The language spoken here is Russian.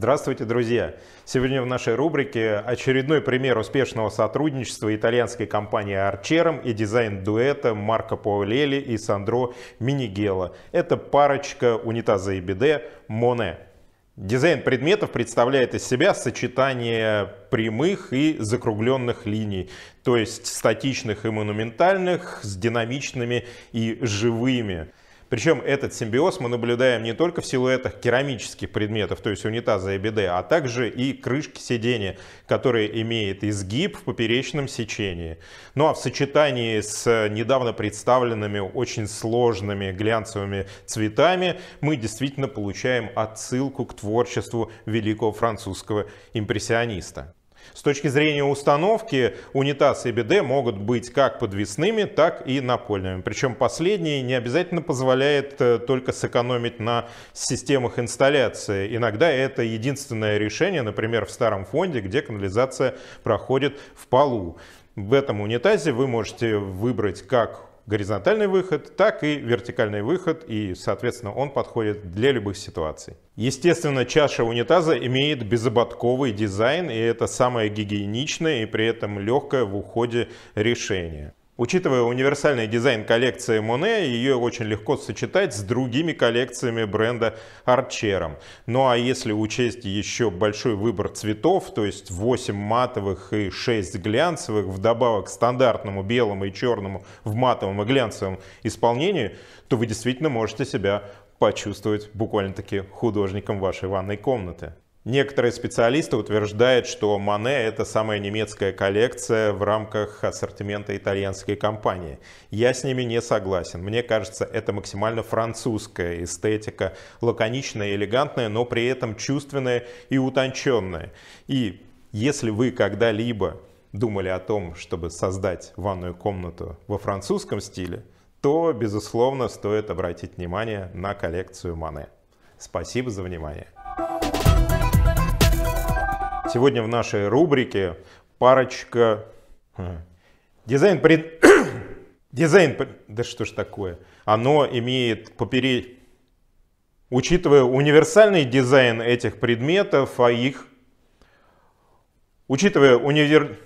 Здравствуйте, друзья! Сегодня в нашей рубрике очередной пример успешного сотрудничества итальянской компании Арчером и дизайн-дуэта Марко Паулели и Сандро Минигела. Это парочка унитаза и биде Моне. Дизайн предметов представляет из себя сочетание прямых и закругленных линий, то есть статичных и монументальных с динамичными и живыми. Причем этот симбиоз мы наблюдаем не только в силуэтах керамических предметов, то есть унитаза и биде, а также и крышки сидения, которые имеет изгиб в поперечном сечении. Ну а в сочетании с недавно представленными очень сложными глянцевыми цветами мы действительно получаем отсылку к творчеству великого французского импрессиониста. С точки зрения установки, унитазы и биде могут быть как подвесными, так и напольными. Причем последний не обязательно позволяет э, только сэкономить на системах инсталляции. Иногда это единственное решение, например, в старом фонде, где канализация проходит в полу. В этом унитазе вы можете выбрать как горизонтальный выход, так и вертикальный выход, и, соответственно, он подходит для любых ситуаций. Естественно, чаша унитаза имеет безободковый дизайн, и это самое гигиеничное и при этом легкое в уходе решение. Учитывая универсальный дизайн коллекции Моне, ее очень легко сочетать с другими коллекциями бренда Арчером. Ну а если учесть еще большой выбор цветов, то есть 8 матовых и 6 глянцевых, вдобавок к стандартному белому и черному в матовом и глянцевом исполнении, то вы действительно можете себя почувствовать буквально-таки художником вашей ванной комнаты. Некоторые специалисты утверждают, что Мане – это самая немецкая коллекция в рамках ассортимента итальянской компании. Я с ними не согласен. Мне кажется, это максимально французская эстетика, лаконичная, элегантная, но при этом чувственная и утонченная. И если вы когда-либо думали о том, чтобы создать ванную комнату во французском стиле, то, безусловно, стоит обратить внимание на коллекцию Мане. Спасибо за внимание. Сегодня в нашей рубрике парочка... Э, дизайн пред... Дизайн... Да что ж такое? Оно имеет попере... Учитывая универсальный дизайн этих предметов, а их... Учитывая универ...